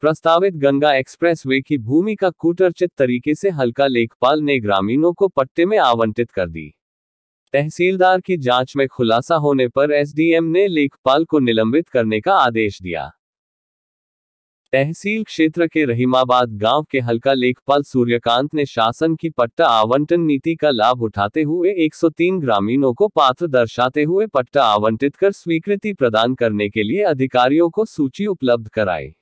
प्रस्तावित गंगा एक्सप्रेसवे की भूमि का कूटरचित तरीके से हल्का लेखपाल ने ग्रामीणों को पट्टे में आवंटित कर दी तहसीलदार की जांच में खुलासा होने पर एसडीएम ने लेखपाल को निलंबित करने का आदेश दिया तहसील क्षेत्र के रहीमाबाद गांव के हल्का लेखपाल सूर्यकांत ने शासन की पट्टा आवंटन नीति का लाभ उठाते हुए 103 ग्रामीणों को पात्र दर्शाते हुए पट्टा आवंटित कर स्वीकृति प्रदान करने के लिए अधिकारियों को सूची उपलब्ध कराई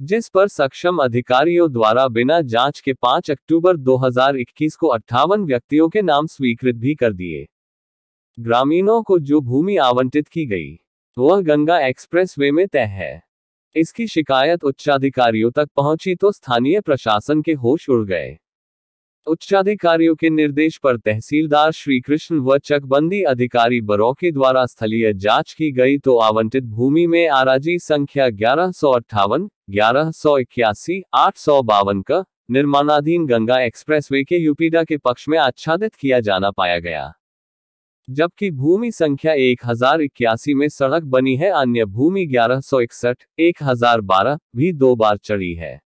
जिस पर सक्षम अधिकारियों द्वारा बिना जांच के 5 अक्टूबर 2021 को अट्ठावन व्यक्तियों के नाम स्वीकृत भी कर दिए ग्रामीणों को जो भूमि आवंटित की गई वह गंगा एक्सप्रेसवे में तय है इसकी शिकायत उच्चाधिकारियों तक पहुंची तो स्थानीय प्रशासन के होश उड़ गए उच्चाधिकारियों के निर्देश पर तहसीलदार श्री कृष्ण व चकबंदी अधिकारी बरौके द्वारा स्थलीय जांच की गई तो आवंटित भूमि में आराजी संख्या ग्यारह सौ अट्ठावन ग्यारह सौ इक्यासी आठ सौ बावन का निर्माणाधीन गंगा एक्सप्रेसवे के यूपीडा के पक्ष में आच्छादित किया जाना पाया गया जबकि भूमि संख्या एक हजार इक्यासी में सड़क बनी है अन्य भूमि ग्यारह सौ इकसठ एक हजार बारह भी दो बार चढ़ी है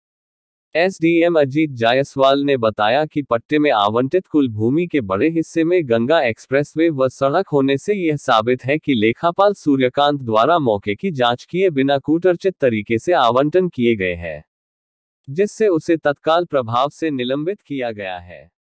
एसडीएम अजीत जायसवाल ने बताया कि पट्टे में आवंटित कुल भूमि के बड़े हिस्से में गंगा एक्सप्रेसवे व सड़क होने से यह साबित है कि लेखापाल सूर्यकांत द्वारा मौके की जांच किए बिना कूटरचित तरीके से आवंटन किए गए हैं जिससे उसे तत्काल प्रभाव से निलंबित किया गया है